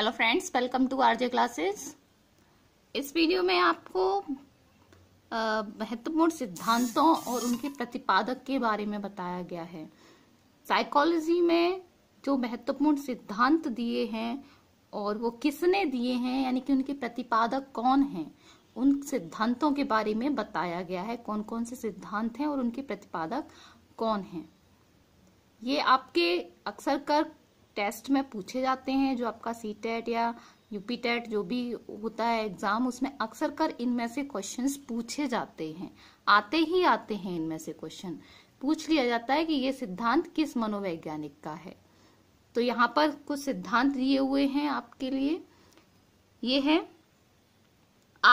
hello friends welcome to RJ classes इस video में आपको महत्वपूर्ण सिद्धांतों और उनके प्रतिपादक के बारे में बताया गया है साइकोलॉजी में जो महत्वपूर्ण सिद्धांत दिए हैं और वो किसने दिए हैं यानी कि उनके प्रतिपादक कौन हैं उन सिद्धांतों के बारे में बताया गया है कौन कौन से सिद्धांत हैं और उनके प्रतिपादक कौन हैं ये आपके अक्सर कर टेस्ट में पूछे जाते हैं जो आपका सी टेट e या यूपी टेट e जो भी होता है एग्जाम उसमें अक्सर कर इनमें से क्वेश्चंस पूछे जाते हैं आते ही आते हैं इनमें से क्वेश्चन पूछ लिया जाता है कि ये सिद्धांत किस मनोवैज्ञानिक का है तो यहाँ पर कुछ सिद्धांत दिए हुए हैं आपके लिए ये है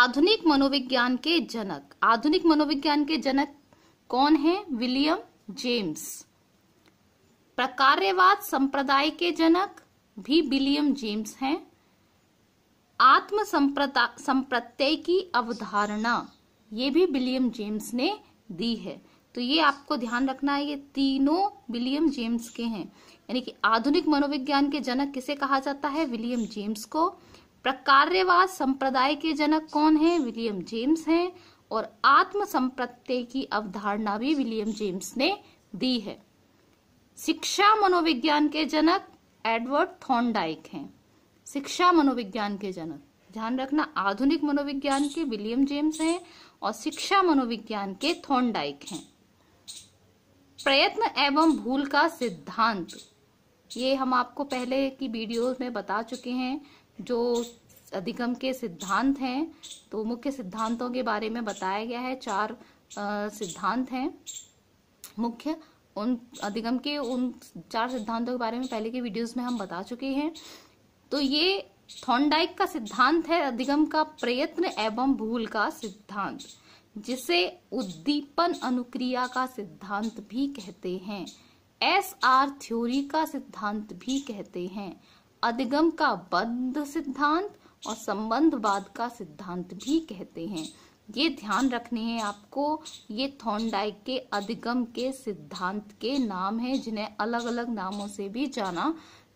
आधुनिक मनोविज्ञान के जनक आधुनिक मनोविज्ञान के जनक कौन है विलियम जेम्स प्रकार्यवाद संप्रदाय के जनक भी विलियम जेम्स हैं आत्म संप्रत्यय की अवधारणा ये भी विलियम जेम्स ने दी है तो ये आपको ध्यान रखना है ये तीनों विलियम जेम्स के हैं यानी कि आधुनिक मनोविज्ञान के जनक किसे कहा जाता है विलियम जेम्स को प्रकार्यवाद संप्रदाय के जनक कौन है विलियम जेम्स हैं और आत्म संप्रत्यय की अवधारणा भी विलियम जेम्स ने दी है शिक्षा मनोविज्ञान के जनक एडवर्ड थॉन्डाइक हैं शिक्षा मनोविज्ञान के जनक ध्यान रखना आधुनिक मनोविज्ञान के विलियम जेम्स हैं और शिक्षा मनोविज्ञान के थॉन्डाइक हैं प्रयत्न एवं भूल का सिद्धांत ये हम आपको पहले की वीडियोस में बता चुके हैं जो अधिगम के सिद्धांत हैं तो मुख्य सिद्धांतों के बारे में बताया गया है चार सिद्धांत हैं मुख्य उन अधिगम के उन चार सिद्धांतों के बारे में पहले के वीडियोस में हम बता चुके हैं तो ये थॉन्डाइक का सिद्धांत है अधिगम का प्रयत्न एवं भूल का सिद्धांत जिसे उद्दीपन अनुक्रिया का सिद्धांत भी कहते हैं एस आर थ्योरी का सिद्धांत भी कहते हैं अधिगम का बद्ध सिद्धांत और संबंधवाद का सिद्धांत भी कहते हैं ये ध्यान रखने हैं आपको ये थॉर्नडाइक के अधिगम के सिद्धांत के नाम है जिन्हें अलग अलग नामों से भी जाना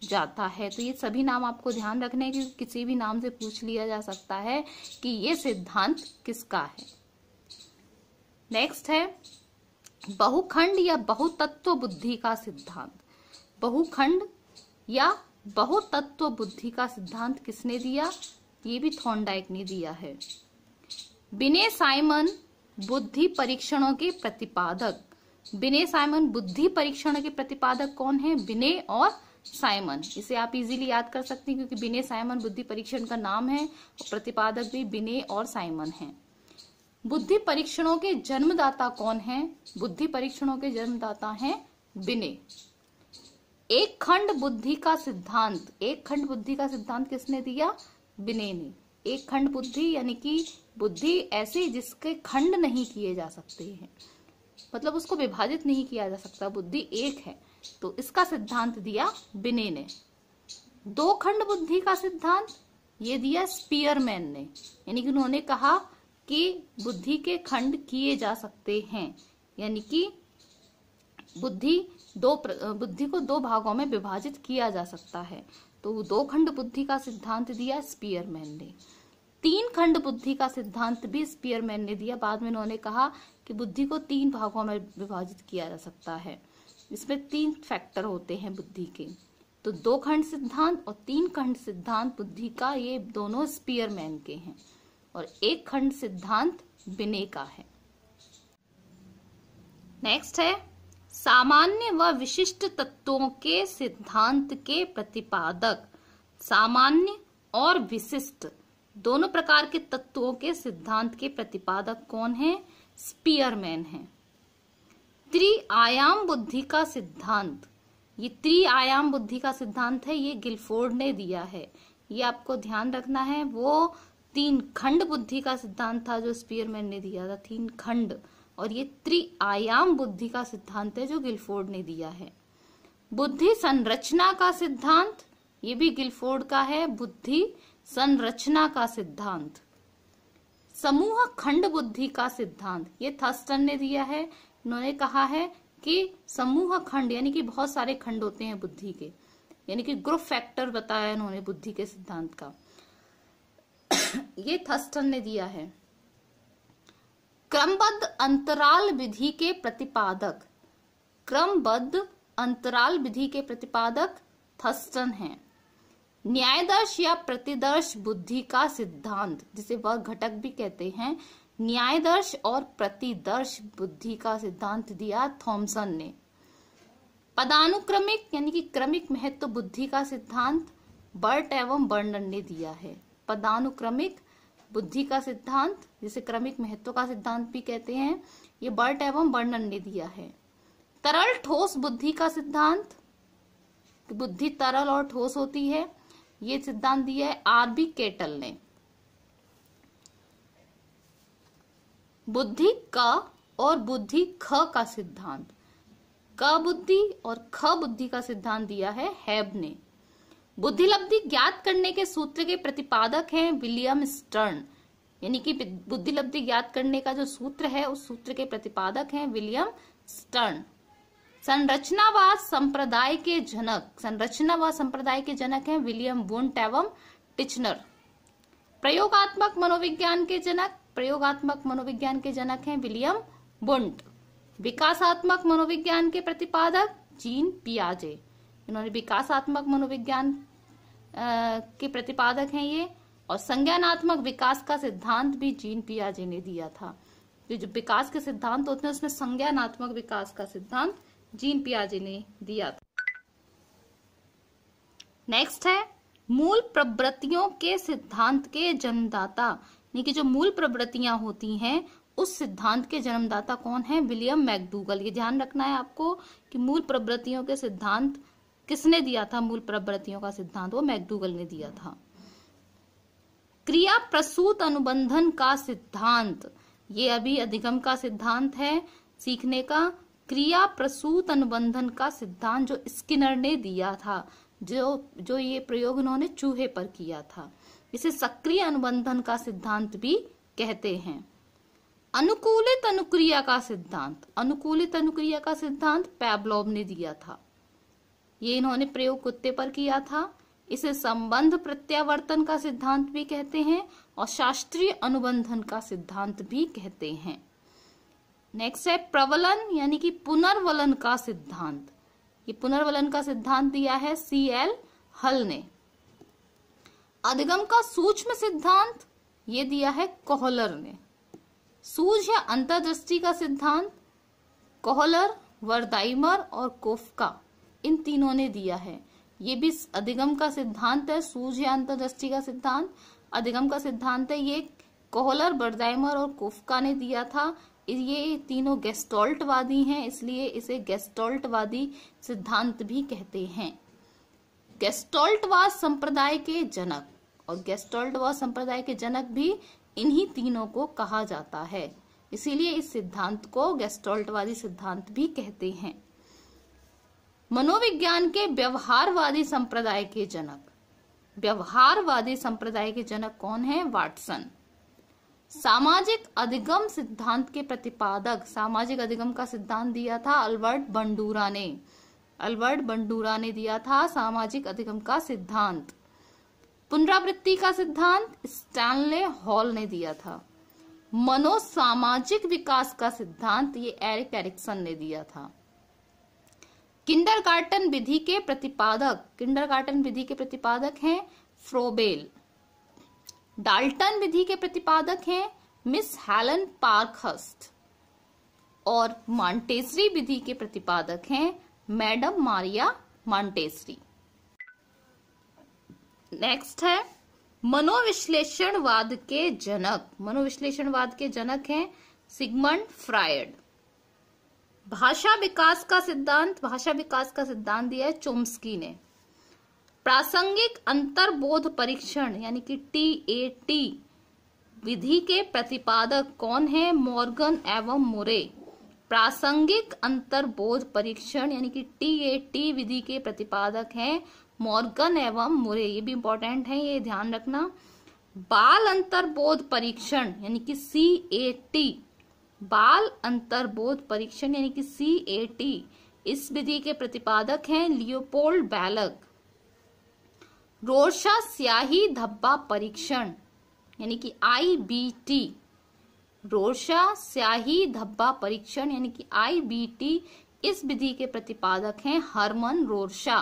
जाता है तो ये सभी नाम आपको ध्यान रखने हैं किसी भी नाम से पूछ लिया जा सकता है कि ये सिद्धांत किसका है नेक्स्ट है बहुखंड या बहुतत्व बुद्धि का सिद्धांत बहुखंड या बहुतत्व बुद्धि का सिद्धांत किसने दिया ये भी थॉर्नडाइक ने दिया है बिने साइमन बुद्धि परीक्षणों के प्रतिपादक बिने साइमन बुद्धि परीक्षण के प्रतिपादक कौन है बिने और साइमन इसे आप इजीली याद कर सकते हैं क्योंकि बिने साइमन बुद्धि परीक्षण का नाम है और प्रतिपादक भी बिने और साइमन है बुद्धि परीक्षणों के जन्मदाता कौन है बुद्धि परीक्षणों के जन्मदाता है बिने एक खंड बुद्धि का सिद्धांत एक खंड बुद्धि का सिद्धांत किसने दिया बिने ने एक खंड बुद्धि यानी कि बुद्धि ऐसी जिसके खंड नहीं किए जा सकते हैं मतलब उसको विभाजित नहीं किया जा सकता बुद्धि एक है तो इसका सिद्धांत दिया बिने ने दो खंड बुद्धि का सिद्धांत ये दिया स्पीयरमैन ने यानी कि उन्होंने कहा कि बुद्धि के खंड किए जा सकते हैं यानी कि बुद्धि दो बुद्धि को दो भागों में विभाजित किया जा सकता है तो दो खंड बुद्धि का सिद्धांत दिया स्पीयरमैन ने तीन खंड बुद्धि का सिद्धांत भी स्पीयरमैन ने दिया बाद में उन्होंने कहा कि बुद्धि को तीन भागों में विभाजित किया जा सकता है इसमें तीन फैक्टर होते हैं बुद्धि के तो दो खंड सिद्धांत और तीन खंड सिद्धांत बुद्धि का ये दोनों स्पीयरमैन के हैं और एक खंड सिद्धांत बिने का है नेक्स्ट है सामान्य व विशिष्ट तत्वों के सिद्धांत के प्रतिपादक सामान्य और विशिष्ट दोनों प्रकार के तत्वों के सिद्धांत के प्रतिपादक कौन है स्पीयरमैन है त्रिआयाम बुद्धि का सिद्धांत ये त्रिआयाम बुद्धि का सिद्धांत है ये गिलफोर्ड ने दिया है ये आपको ध्यान रखना है वो तीन खंड बुद्धि का सिद्धांत था जो स्पीयरमैन ने दिया था तीन खंड और ये त्रिआयाम बुद्धि का सिद्धांत है जो गिलफोर्ड ने दिया है बुद्धि संरचना का सिद्धांत ये भी गिलफोर्ड का है बुद्धि संरचना का सिद्धांत समूह खंड बुद्धि का सिद्धांत ये थर्स्टन ने दिया है उन्होंने कहा है कि समूह खंड यानी कि बहुत सारे खंड होते हैं बुद्धि के यानी कि ग्रुप फैक्टर बताया उन्होंने बुद्धि के सिद्धांत का ये थर्स्टन ने दिया है क्रमबद्ध अंतराल विधि के प्रतिपादक क्रमबद्ध अंतराल विधि के प्रतिपादक थस्टन हैं न्यायदर्श या प्रतिदर्श बुद्धि का सिद्धांत जिसे वह घटक भी कहते हैं न्यायदर्श और प्रतिदर्श बुद्धि का सिद्धांत दिया थॉमसन ने पदानुक्रमिक यानी कि क्रमिक महत्व बुद्धि का सिद्धांत बर्ट एवं बर्नर ने दिया है पदानुक्रमिक बुद्धि का सिद्धांत जिसे क्रमिक महत्व का सिद्धांत भी कहते हैं ये बर्ट एवं बर्नन ने दिया है तरल ठोस बुद्धि का सिद्धांत बुद्धि तरल और ठोस होती है ये सिद्धांत दिया है आरबी केटल ने बुद्धि क और बुद्धि ख का सिद्धांत क बुद्धि और ख बुद्धि का सिद्धांत दिया है हैब ने बुद्धिलब्धि ज्ञात करने के सूत्र के प्रतिपादक हैं विलियम स्टर्न यानी कि बुद्धिलब्धि ज्ञात करने का जो सूत्र है उस सूत्र के प्रतिपादक हैं विलियम स्टर्न संरचनावाद संप्रदाय के जनक संरचनावाद संप्रदाय के जनक हैं विलियम वुंट एवं टिचनर प्रयोगात्मक मनोविज्ञान के जनक प्रयोगात्मक मनोविज्ञान के जनक हैं विलियम बुंट विकासात्मक मनोविज्ञान के प्रतिपादक जीन पियाजे इन्होंने विकासात्मक मनोविज्ञान के प्रतिपादक हैं ये और संज्ञानात्मक विकास का सिद्धांत भी जीन जी ने दिया था जो जो विकास के सिद्धांत होते हैं उसमें संज्ञानात्मक विकास का सिद्धांत जीन जी ने दिया था नेक्स्ट है मूल प्रवृत्तियों के सिद्धांत के जन्मदाता यानी कि जो मूल प्रवृत्तियां होती हैं उस सिद्धांत के जन्मदाता कौन है विलियम मैकडूगल ये ध्यान रखना है आपको कि मूल प्रवृत्तियों के सिद्धांत किसने दिया था मूल प्रवृत्तियों का सिद्धांत वो मैकडूगल ने दिया था क्रिया प्रसूत अनुबंधन का सिद्धांत ये अभी अधिगम का सिद्धांत है सीखने का क्रिया प्रसूत अनुबंधन का सिद्धांत जो स्किनर ने दिया था जो जो ये प्रयोग उन्होंने चूहे पर किया था इसे सक्रिय अनुबंधन का सिद्धांत भी कहते हैं अनुकूलित अनुक्रिया का सिद्धांत अनुकूलित अनुक्रिया का सिद्धांत पैबलॉब ने दिया था ये इन्होंने प्रयोग कुत्ते पर किया था इसे संबंध प्रत्यावर्तन का सिद्धांत भी कहते हैं और शास्त्रीय अनुबंधन का सिद्धांत भी कहते हैं नेक्स्ट है प्रवलन यानी कि पुनर्वलन का सिद्धांत ये पुनर्वलन का सिद्धांत दिया है सी एल हल ने अधिगम का सूक्ष्म सिद्धांत ये दिया है कोहलर ने सूझ या अंतर्दृष्टि का सिद्धांत कोहलर वर्दाइमर और कोफका इन तीनों ने दिया है ये भी अधिगम का सिद्धांत है सूझ या अंतरदृष्टि का सिद्धांत अधिगम का सिद्धांत है ये कोहलर बर्दाइमर और कोफका ने दिया था ये तीनों गेस्टोल्टवादी हैं इसलिए इसे गेस्टोल्टवादी सिद्धांत भी कहते हैं गेस्टोल्टवाद संप्रदाय के जनक और गेस्टोल्टवाद संप्रदाय के जनक भी इन्हीं तीनों को कहा जाता है इसीलिए इस सिद्धांत को गेस्टोल्टवादी सिद्धांत भी कहते हैं मनोविज्ञान के व्यवहारवादी संप्रदाय के जनक व्यवहारवादी संप्रदाय के जनक कौन है वाटसन सामाजिक अधिगम सिद्धांत के प्रतिपादक सामाजिक अधिगम का सिद्धांत दिया था अल्बर्ट बंडूरा ने अल्बर्ट बंडूरा ने दिया था सामाजिक अधिगम का सिद्धांत पुनरावृत्ति का सिद्धांत स्टैनले हॉल ने दिया था मनोसामाजिक विकास का सिद्धांत ये एरिक एरिक्सन ने दिया था किंडरगार्टन विधि के प्रतिपादक किंडरगार्टन विधि के प्रतिपादक हैं फ्रोबेल डाल्टन विधि के प्रतिपादक हैं मिस हेलन पार्कहस्ट और मॉन्टेसरी विधि के प्रतिपादक हैं मैडम मारिया मांटेसरी नेक्स्ट है मनोविश्लेषणवाद के जनक मनोविश्लेषणवाद के जनक हैं सिगमंड फ्रायड भाषा विकास का सिद्धांत भाषा विकास का सिद्धांत दिया है चोम्स्की ने प्रासंगिक अंतर्बोध परीक्षण यानी कि टी ए टी विधि के प्रतिपादक कौन है मॉर्गन एवं मोरे प्रासंगिक अंतर्बोध परीक्षण यानी कि टी ए टी विधि के प्रतिपादक हैं मॉर्गन एवं मुरे ये भी इंपॉर्टेंट है ये ध्यान रखना बाल अंतर्बोध परीक्षण यानी कि सी ए टी बाल अंतर्बोध परीक्षण यानी कि सी ए टी इस विधि के प्रतिपादक हैं लियोपोल्ड बैलक रोशा स्याही धब्बा परीक्षण यानी कि आई बी टी रोशा स्याही धब्बा परीक्षण यानी कि आई बी टी इस विधि के प्रतिपादक हैं हरमन रोर्शा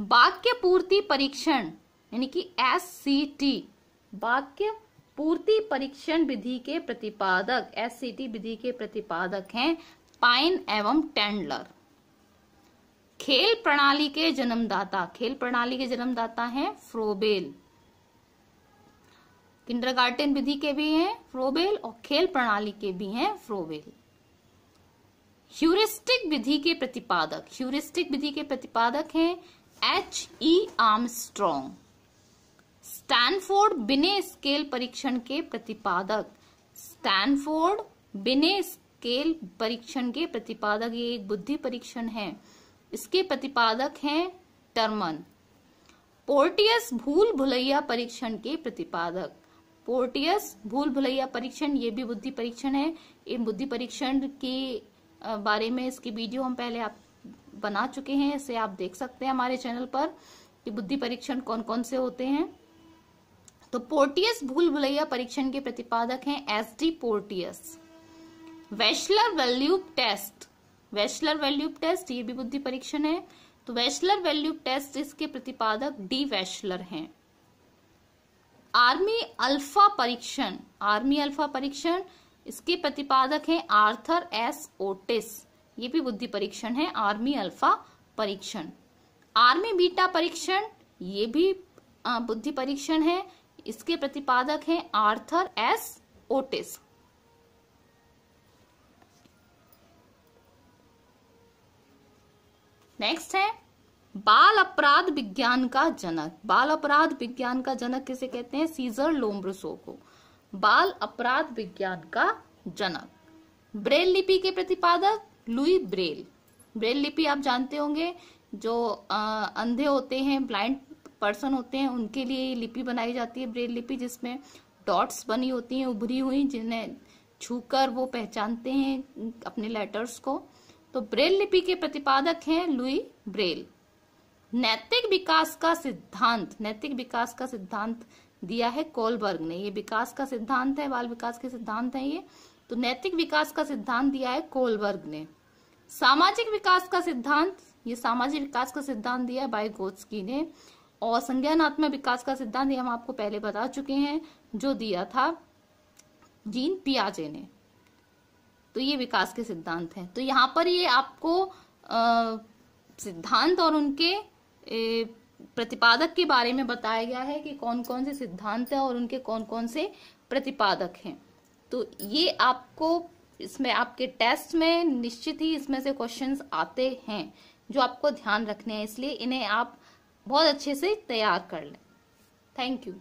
वाक्य पूर्ति परीक्षण यानी कि एस सी टी वाक्य पूर्ति परीक्षण विधि के प्रतिपादक एस विधि के प्रतिपादक हैं पाइन एवं टेंडलर खेल प्रणाली के जन्मदाता खेल प्रणाली के जन्मदाता हैं फ्रोबेल किंडरगार्टन विधि के भी हैं फ्रोबेल और खेल प्रणाली के भी हैं फ्रोबेल ह्यूरिस्टिक विधि के प्रतिपादक ह्यूरिस्टिक विधि के प्रतिपादक हैं H E Armstrong Stanford Binet scale परीक्षण के प्रतिपादक स्टैनफोर्ड बिने स्केल परीक्षण के प्रतिपादक ये एक बुद्धि परीक्षण है इसके प्रतिपादक हैं टर्मन पोर्टियस भूल भुलैया परीक्षण के प्रतिपादक पोर्टियस भूल भुलैया परीक्षण ये भी बुद्धि परीक्षण है ये बुद्धि परीक्षण के बारे में इसकी वीडियो हम पहले आप बना चुके हैं इसे आप देख सकते हैं हमारे चैनल पर कि बुद्धि परीक्षण कौन कौन से होते हैं तो पोर्टियस भूल भुलैया परीक्षण के प्रतिपादक हैं S D Porteus Wechsler Bellevue test Wechsler Bellevue test ये भी बुद्धि परीक्षण है तो वेस्लर वैल्यूब टेस्ट इसके प्रतिपादक डी वेस्लर हैं आर्मी अल्फा परीक्षण आर्मी अल्फा परीक्षण इसके प्रतिपादक हैं आर्थर एस ओटिस ये भी बुद्धि परीक्षण है आर्मी अल्फा परीक्षण आर्मी बीटा परीक्षण ये भी बुद्धि परीक्षण है इसके प्रतिपादक हैं आर्थर एस ओटिस नेक्स्ट है बाल अपराध विज्ञान का जनक बाल अपराध विज्ञान का जनक किसे कहते हैं सीजर लोम्ब्रसो को बाल अपराध विज्ञान का जनक ब्रेल लिपि के प्रतिपादक लुई ब्रेल ब्रेल लिपि आप जानते होंगे जो आ, अंधे होते हैं ब्लाइंड पर्सन होते हैं उनके लिए लिपि बनाई जाती है ब्रेल लिपि जिसमें डॉट्स बनी होती हैं उभरी हुई जिन्हें छूकर वो पहचानते हैं अपने लेटर्स को तो ब्रेल लिपि के प्रतिपादक हैं लुई ब्रेल नैतिक विकास का सिद्धांत नैतिक विकास का सिद्धांत दिया है कोलबर्ग ने ये विकास का सिद्धांत है बाल विकास के सिद्धांत है ये तो नैतिक विकास का सिद्धांत दिया है कोलबर्ग ने सामाजिक विकास का सिद्धांत ये सामाजिक विकास का सिद्धांत दिया है बायगोत्स्की ने और संज्ञानात्मक विकास का सिद्धांत हम आपको पहले बता चुके हैं जो दिया था जीन पियाजे ने तो ये विकास के सिद्धांत हैं तो यहाँ पर ये आपको सिद्धांत और उनके ए, प्रतिपादक के बारे में बताया गया है कि कौन कौन से सिद्धांत हैं और उनके कौन कौन से प्रतिपादक हैं तो ये आपको इसमें आपके टेस्ट में निश्चित ही इसमें से क्वेश्चंस आते हैं जो आपको ध्यान रखने हैं इसलिए इन्हें आप बहुत अच्छे से तैयार कर लें थैंक यू